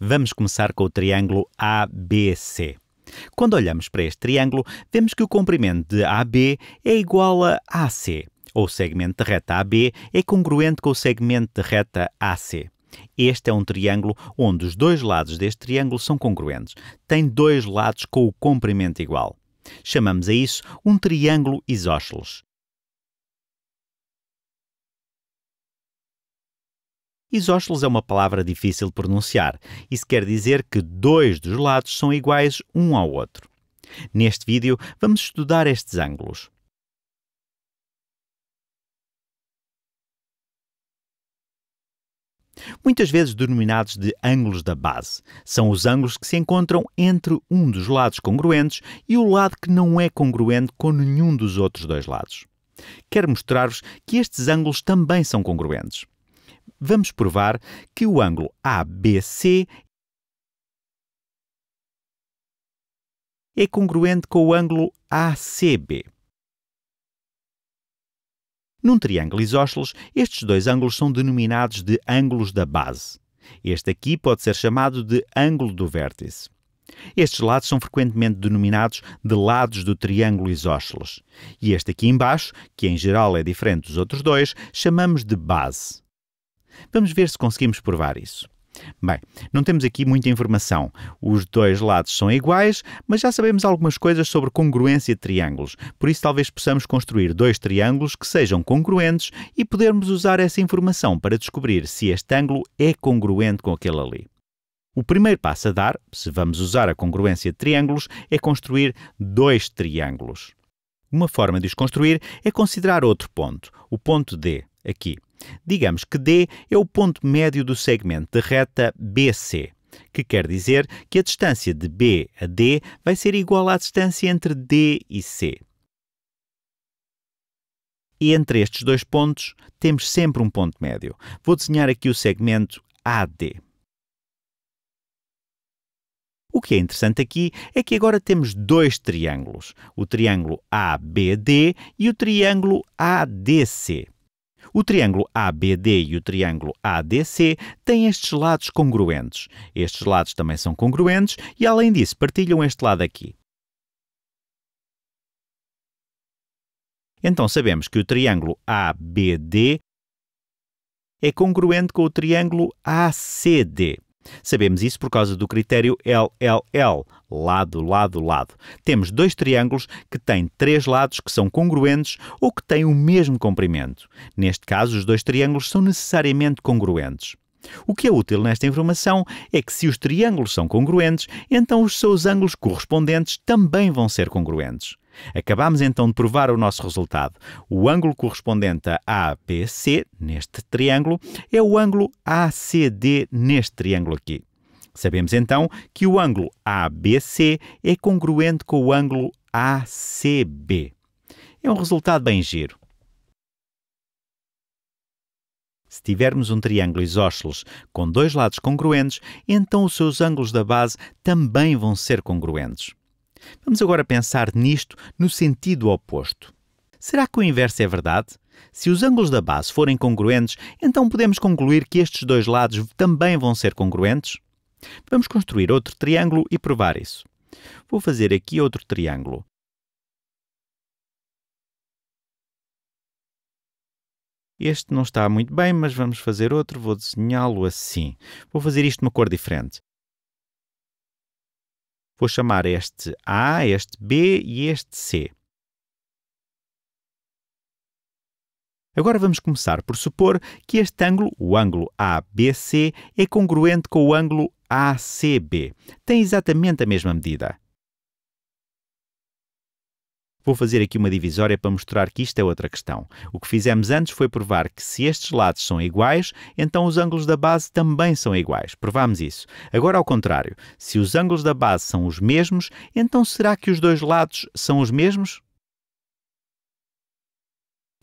Vamos começar com o triângulo ABC. Quando olhamos para este triângulo, vemos que o comprimento de AB é igual a AC, ou o segmento de reta AB é congruente com o segmento de reta AC. Este é um triângulo onde os dois lados deste triângulo são congruentes. Tem dois lados com o comprimento igual. Chamamos a isso um triângulo isósceles. Isósceles é uma palavra difícil de pronunciar. Isso quer dizer que dois dos lados são iguais um ao outro. Neste vídeo, vamos estudar estes ângulos. Muitas vezes denominados de ângulos da base, são os ângulos que se encontram entre um dos lados congruentes e o lado que não é congruente com nenhum dos outros dois lados. Quero mostrar-vos que estes ângulos também são congruentes. Vamos provar que o ângulo ABC é congruente com o ângulo ACB. Num triângulo isósceles, estes dois ângulos são denominados de ângulos da base. Este aqui pode ser chamado de ângulo do vértice. Estes lados são frequentemente denominados de lados do triângulo isósceles. E este aqui embaixo, que em geral é diferente dos outros dois, chamamos de base. Vamos ver se conseguimos provar isso. Bem, não temos aqui muita informação. Os dois lados são iguais, mas já sabemos algumas coisas sobre congruência de triângulos. Por isso, talvez possamos construir dois triângulos que sejam congruentes e podermos usar essa informação para descobrir se este ângulo é congruente com aquele ali. O primeiro passo a dar, se vamos usar a congruência de triângulos, é construir dois triângulos. Uma forma de os construir é considerar outro ponto, o ponto D, aqui. Digamos que D é o ponto médio do segmento de reta BC, que quer dizer que a distância de B a D vai ser igual à distância entre D e C. E entre estes dois pontos temos sempre um ponto médio. Vou desenhar aqui o segmento AD. O que é interessante aqui é que agora temos dois triângulos, o triângulo ABD e o triângulo ADC. O triângulo ABD e o triângulo ADC têm estes lados congruentes. Estes lados também são congruentes e, além disso, partilham este lado aqui. Então sabemos que o triângulo ABD é congruente com o triângulo ACD. Sabemos isso por causa do critério LLL, lado, lado, lado. Temos dois triângulos que têm três lados que são congruentes ou que têm o mesmo comprimento. Neste caso, os dois triângulos são necessariamente congruentes. O que é útil nesta informação é que se os triângulos são congruentes, então os seus ângulos correspondentes também vão ser congruentes. Acabamos então de provar o nosso resultado. O ângulo correspondente a ABC, neste triângulo, é o ângulo ACD, neste triângulo aqui. Sabemos então que o ângulo ABC é congruente com o ângulo ACB. É um resultado bem giro. Se tivermos um triângulo isósceles com dois lados congruentes, então os seus ângulos da base também vão ser congruentes. Vamos agora pensar nisto no sentido oposto. Será que o inverso é verdade? Se os ângulos da base forem congruentes, então podemos concluir que estes dois lados também vão ser congruentes? Vamos construir outro triângulo e provar isso. Vou fazer aqui outro triângulo. Este não está muito bem, mas vamos fazer outro. Vou desenhá-lo assim. Vou fazer isto uma cor diferente. Vou chamar este A, este B e este C. Agora vamos começar por supor que este ângulo, o ângulo ABC, é congruente com o ângulo ACB. Tem exatamente a mesma medida. Vou fazer aqui uma divisória para mostrar que isto é outra questão. O que fizemos antes foi provar que se estes lados são iguais, então os ângulos da base também são iguais. Provámos isso. Agora, ao contrário, se os ângulos da base são os mesmos, então será que os dois lados são os mesmos?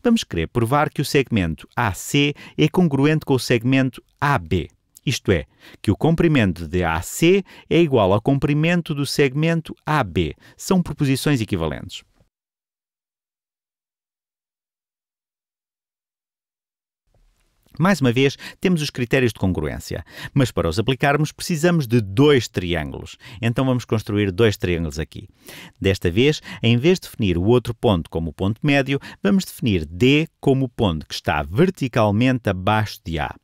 Vamos querer provar que o segmento AC é congruente com o segmento AB isto é, que o comprimento de AC é igual ao comprimento do segmento AB. São proposições equivalentes. Mais uma vez, temos os critérios de congruência, mas para os aplicarmos precisamos de dois triângulos. Então vamos construir dois triângulos aqui. Desta vez, em vez de definir o outro ponto como o ponto médio, vamos definir D como o ponto que está verticalmente abaixo de A.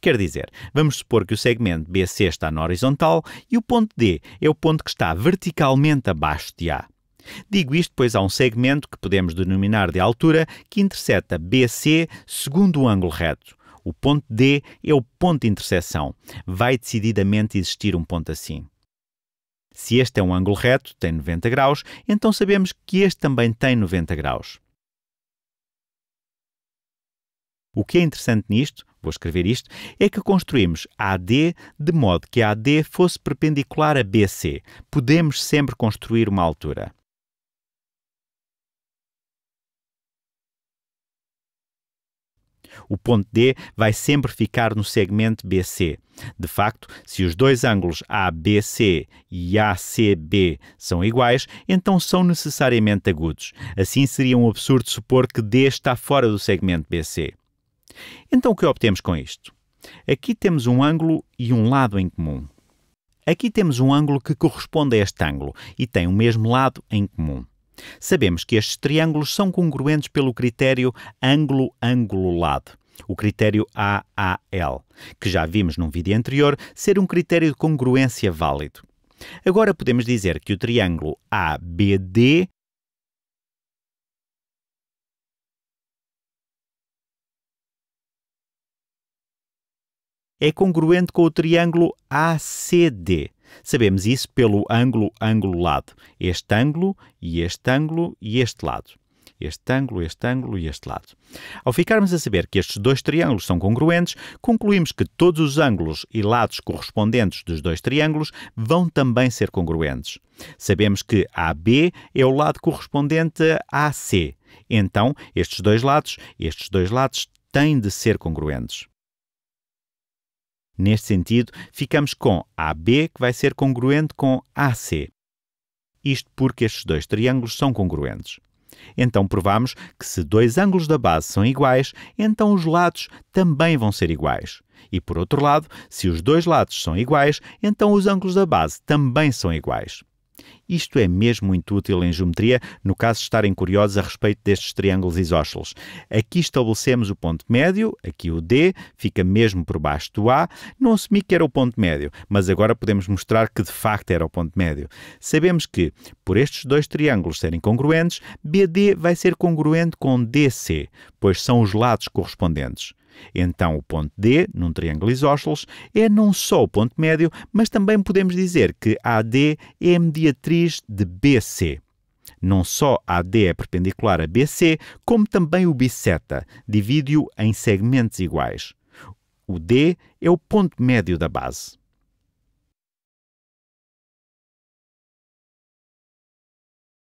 Quer dizer, vamos supor que o segmento BC está na horizontal e o ponto D é o ponto que está verticalmente abaixo de A. Digo isto pois há um segmento que podemos denominar de altura que intercepta BC segundo o ângulo reto. O ponto D é o ponto de interseção. Vai decididamente existir um ponto assim. Se este é um ângulo reto, tem 90 graus, então sabemos que este também tem 90 graus. O que é interessante nisto, vou escrever isto, é que construímos AD de modo que AD fosse perpendicular a BC. Podemos sempre construir uma altura. O ponto D vai sempre ficar no segmento BC. De facto, se os dois ângulos ABC e ACB são iguais, então são necessariamente agudos. Assim seria um absurdo supor que D está fora do segmento BC. Então o que obtemos com isto? Aqui temos um ângulo e um lado em comum. Aqui temos um ângulo que corresponde a este ângulo e tem o mesmo lado em comum. Sabemos que estes triângulos são congruentes pelo critério ângulo-ângulo-lado, o critério AAL, que já vimos num vídeo anterior ser um critério de congruência válido. Agora podemos dizer que o triângulo ABD é congruente com o triângulo ACD. Sabemos isso pelo ângulo, ângulo, lado. Este ângulo e este ângulo e este lado. Este ângulo, este ângulo e este lado. Ao ficarmos a saber que estes dois triângulos são congruentes, concluímos que todos os ângulos e lados correspondentes dos dois triângulos vão também ser congruentes. Sabemos que AB é o lado correspondente a AC. Então, estes dois lados, estes dois lados têm de ser congruentes. Neste sentido, ficamos com AB, que vai ser congruente com AC. Isto porque estes dois triângulos são congruentes. Então provamos que se dois ângulos da base são iguais, então os lados também vão ser iguais. E por outro lado, se os dois lados são iguais, então os ângulos da base também são iguais. Isto é mesmo muito útil em geometria, no caso de estarem curiosos a respeito destes triângulos isósceles. Aqui estabelecemos o ponto médio, aqui o D, fica mesmo por baixo do A. Não assumi que era o ponto médio, mas agora podemos mostrar que de facto era o ponto médio. Sabemos que, por estes dois triângulos serem congruentes, BD vai ser congruente com DC, pois são os lados correspondentes. Então, o ponto D, num triângulo isósceles, é não só o ponto médio, mas também podemos dizer que AD é a mediatriz de BC. Não só AD é perpendicular a BC, como também o biseta, divide-o em segmentos iguais. O D é o ponto médio da base.